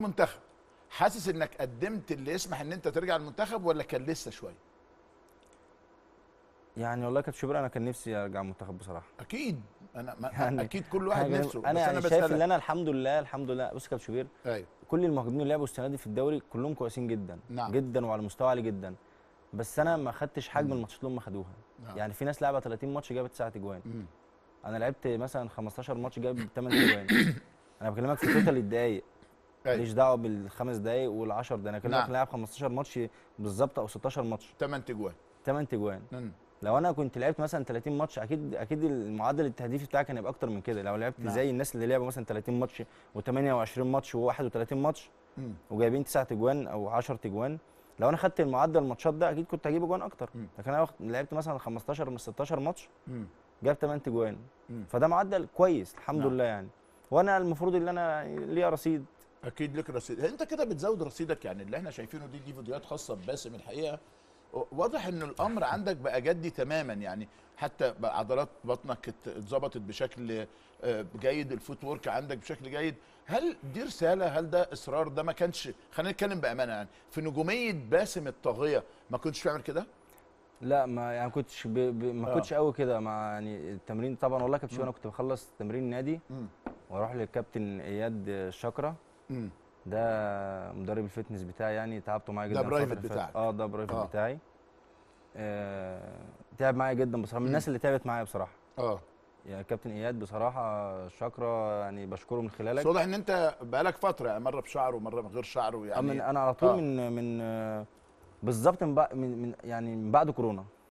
المنتخب حاسس انك قدمت اللي يسمح ان انت ترجع المنتخب ولا كان لسه شويه يعني والله كابتن شبرا انا كان نفسي ارجع المنتخب بصراحه اكيد انا ما يعني اكيد كل واحد أنا يعني نفسه انا, يعني أنا شايف ان انا الحمد لله الحمد لله بص كابتن شبير أيوه. كل المهاجمين اللي لعبوا السنه دي في الدوري كلهم كويسين جدا نعم. جدا وعلى مستوى عالي جدا بس انا ما خدتش حجم الماتشات اللي هم خدوها نعم. يعني في ناس لعبه 30 ماتش جابت 9 اجوان انا لعبت مثلا 15 ماتش جاب 8 اجوان انا بكلمك في توتال الدقايق ماليش دعوه بالخمس دقائق وال10 دقائق انا كان نعم. لاعب 15 ماتش بالظبط او 16 ماتش 8 تجوان 8 تجوان لو انا كنت لعبت مثلا 30 ماتش اكيد اكيد المعدل التهديفي بتاعي كان هيبقى اكتر من كده لو لعبت نعم. زي الناس اللي لعبوا مثلا 30 ماتش و28 ماتش و31 ماتش مم. وجايبين 9 تجوان او 10 تجوان لو انا خدت المعدل الماتشات ده اكيد كنت هجيب جوان اكتر مم. لكن انا لعبت مثلا 15 من 16 ماتش جاب 8 تجوان فده معدل كويس الحمد نعم. لله يعني وانا المفروض ان انا ليا رصيد اكيد لك رصيد انت كده بتزود رصيدك يعني اللي احنا شايفينه دي دي فيديوهات خاصه بباسم الحقيقه واضح ان الامر عندك بقى جدي تماما يعني حتى عضلات بطنك اتظبطت بشكل آه، جيد الفوت ورك عندك بشكل جيد هل دي رساله هل ده اصرار ده ما كانش خلينا نتكلم بامانه يعني في نجوميه باسم الطاغيه ما كنتش بتعمل كده لا ما يعني كنتش ب... ب... ما كنتش آه. قوي كده مع يعني التمرين طبعا والله كابتن انا كنت بخلص تمرين نادي واروح للكابتن اياد شكره ده مدرب الفتنس بتاعي يعني تعبته معايا جدا ده برايفت بتاعك اه ده برايفت آه. بتاعي آه تعب معايا جدا بصراحه من الناس اللي تعبت معايا بصراحه اه يعني كابتن اياد بصراحه شكرا يعني بشكره من خلالك واضح ان انت بقالك فتره يعني مره بشعره ومره من غير شعره يعني آه، انا على طول آه. من من آه، بالظبط من, من يعني من بعد كورونا